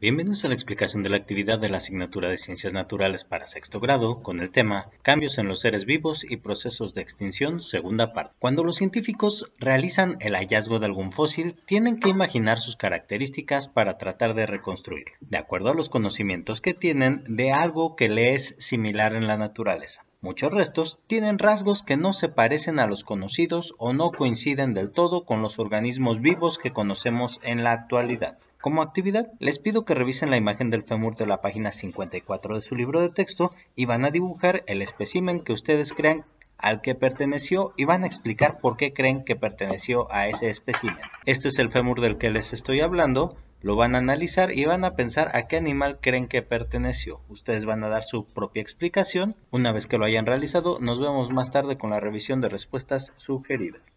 Bienvenidos a la explicación de la actividad de la asignatura de Ciencias Naturales para sexto grado con el tema Cambios en los seres vivos y procesos de extinción, segunda parte. Cuando los científicos realizan el hallazgo de algún fósil, tienen que imaginar sus características para tratar de reconstruir, de acuerdo a los conocimientos que tienen de algo que le es similar en la naturaleza. Muchos restos tienen rasgos que no se parecen a los conocidos o no coinciden del todo con los organismos vivos que conocemos en la actualidad. Como actividad, les pido que revisen la imagen del fémur de la página 54 de su libro de texto y van a dibujar el espécimen que ustedes crean al que perteneció y van a explicar por qué creen que perteneció a ese espécimen. Este es el fémur del que les estoy hablando lo van a analizar y van a pensar a qué animal creen que perteneció. Ustedes van a dar su propia explicación. Una vez que lo hayan realizado, nos vemos más tarde con la revisión de respuestas sugeridas.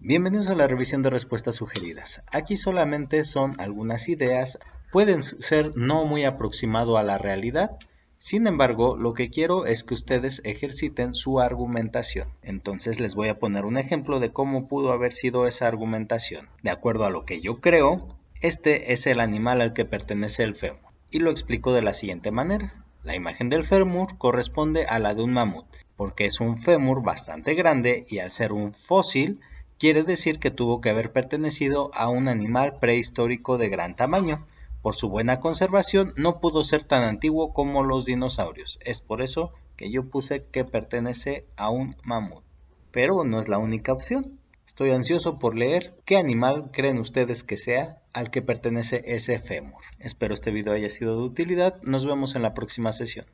Bienvenidos a la revisión de respuestas sugeridas. Aquí solamente son algunas ideas, pueden ser no muy aproximado a la realidad, sin embargo, lo que quiero es que ustedes ejerciten su argumentación. Entonces les voy a poner un ejemplo de cómo pudo haber sido esa argumentación. De acuerdo a lo que yo creo, este es el animal al que pertenece el fémur. Y lo explico de la siguiente manera. La imagen del fémur corresponde a la de un mamut, porque es un fémur bastante grande y al ser un fósil, quiere decir que tuvo que haber pertenecido a un animal prehistórico de gran tamaño. Por su buena conservación no pudo ser tan antiguo como los dinosaurios. Es por eso que yo puse que pertenece a un mamut. Pero no es la única opción. Estoy ansioso por leer qué animal creen ustedes que sea al que pertenece ese fémur. Espero este video haya sido de utilidad. Nos vemos en la próxima sesión.